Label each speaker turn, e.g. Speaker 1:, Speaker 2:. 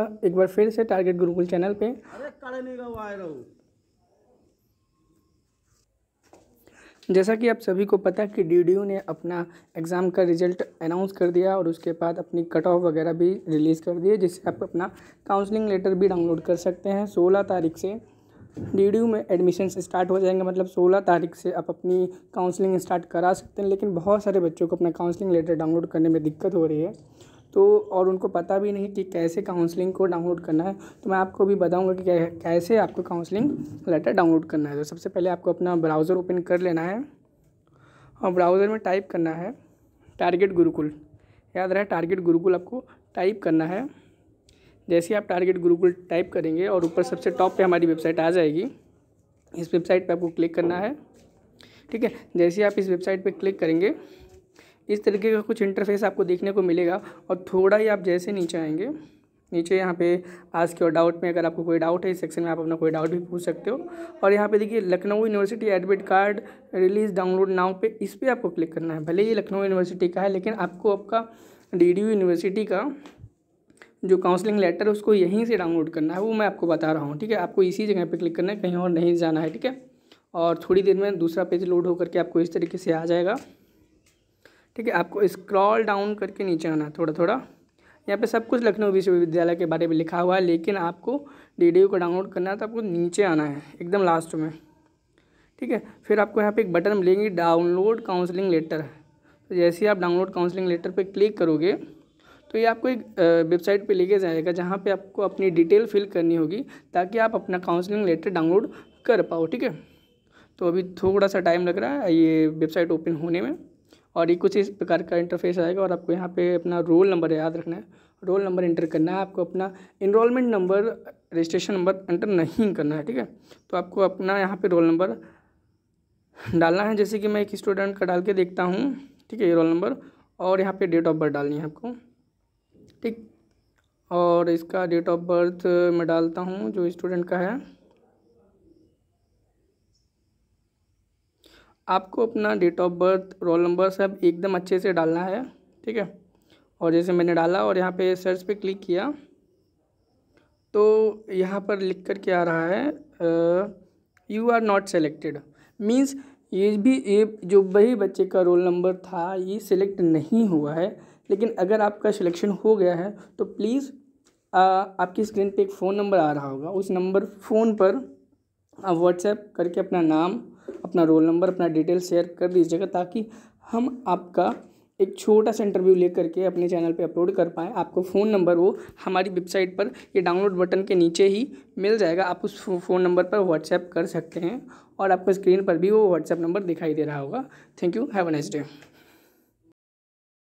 Speaker 1: एक बार फिर से टारगेट गुरुकुल चैनल पे जैसा कि आप सभी को पता है कि डीडीयू ने अपना एग्ज़ाम का रिजल्ट अनाउंस कर दिया और उसके बाद अपनी कट ऑफ वगैरह भी रिलीज़ कर दिए जिससे आप अपना काउंसलिंग लेटर भी डाउनलोड कर सकते हैं 16 तारीख से डीडीयू में एडमिशन स्टार्ट हो जाएंगे मतलब 16 तारीख से आप अपनी काउंसलिंग स्टार्ट करा सकते हैं लेकिन बहुत सारे बच्चों को अपना काउंसलिंग लेटर डाउनलोड करने में दिक्कत हो रही है तो और उनको पता भी नहीं कि कैसे काउंसलिंग को डाउनलोड करना है तो मैं आपको भी बताऊंगा कि कैसे आपको काउंसलिंग लेटर डाउनलोड करना है तो सबसे पहले आपको अपना ब्राउज़र ओपन कर लेना है और ब्राउज़र में टाइप करना है टारगेट गुरुकुल याद रहे टारगेट गुरुकुल आपको टाइप करना है जैसे आप टारगेट गुरुकुल टाइप करेंगे और ऊपर सबसे टॉप पर हमारी वेबसाइट आ जाएगी इस वेबसाइट पर आपको क्लिक करना है ठीक है जैसे आप इस वेबसाइट पर क्लिक करेंगे इस तरीके का कुछ इंटरफेस आपको देखने को मिलेगा और थोड़ा ही आप जैसे नीचे आएंगे नीचे यहाँ पे आज के और डाउट में अगर आपको कोई डाउट है इस सेक्शन में आप अपना कोई डाउट भी पूछ सकते हो और यहाँ पे देखिए Lucknow university admit card release download now पे इस पर आपको क्लिक करना है भले ये लखनऊ यूनिवर्सिटी का है लेकिन आपको आपका डी यूनिवर्सिटी का जो काउंसलिंग लेटर है उसको यहीं से डाउनलोड करना है वो मैं आपको बता रहा हूँ ठीक है आपको इसी जगह पर क्लिक करना है कहीं और नहीं जाना है ठीक है और थोड़ी देर में दूसरा पेज लोड होकर के आपको इस तरीके से आ जाएगा ठीक है आपको स्क्रॉल डाउन करके नीचे आना थोड़ा थोड़ा यहाँ पे सब कुछ लखनऊ विश्वविद्यालय के बारे में लिखा हुआ है लेकिन आपको डी डी को डाउनलोड करना है तो आपको नीचे आना है एकदम लास्ट में ठीक है फिर आपको यहाँ पे एक बटन मिलेगी डाउनलोड काउंसलिंग लेटर तो जैसे ही आप डाउनलोड काउंसलिंग लेटर पर क्लिक करोगे तो ये आपको एक वेबसाइट पे लेके जाएगा जहाँ पे आपको अपनी डिटेल फिल करनी होगी ताकि आप अपना काउंसलिंग लेटर डाउनलोड कर पाओ ठीक है तो अभी थोड़ा सा टाइम लग रहा है ये वेबसाइट ओपन होने में और ये कुछ इस प्रकार का इंटरफेस आएगा और आपको यहाँ पे अपना रोल नंबर याद रखना है रोल नंबर इंटर करना है आपको अपना enrolment number registration number enter नहीं करना है ठीक है तो आपको अपना यहाँ पे रोल नंबर डालना है जैसे कि मैं एक स्टूडेंट का डाल के देखता हूँ ठीक है ये रोल नंबर और यहाँ पे डेट ऑफ बर्थ डालनी है आपको ठीक और इसका डेट ऑफ बर्थ मैं डालता हूँ जो स्टूडेंट का है आपको अपना date of birth roll number सब एकदम अच्छे से डालना है ठीक है और जैसे मैंने डाला और यहाँ पे सर्च पे क्लिक किया तो यहाँ पर लिख कर के आ रहा है you are not selected means ये भी ये जो वही बच्चे का रोल नंबर था ये सिलेक्ट नहीं हुआ है लेकिन अगर आपका सिलेक्शन हो गया है तो प्लीज़ आपकी स्क्रीन पे एक फ़ोन नंबर आ रहा होगा उस नंबर फ़ोन पर आप व्हाट्सएप करके अपना नाम अपना रोल नंबर अपना डिटेल शेयर कर दीजिएगा ताकि हम आपका एक छोटा सा इंटरव्यू ले करके अपने चैनल पे अपलोड कर पाएँ आपको फ़ोन नंबर वो हमारी वेबसाइट पर ये डाउनलोड बटन के नीचे ही मिल जाएगा आप उस फ़ोन नंबर पर व्हाट्सएप कर सकते हैं और आपको स्क्रीन पर भी वो व्हाट्सएप नंबर दिखाई दे रहा होगा thank you have a nice day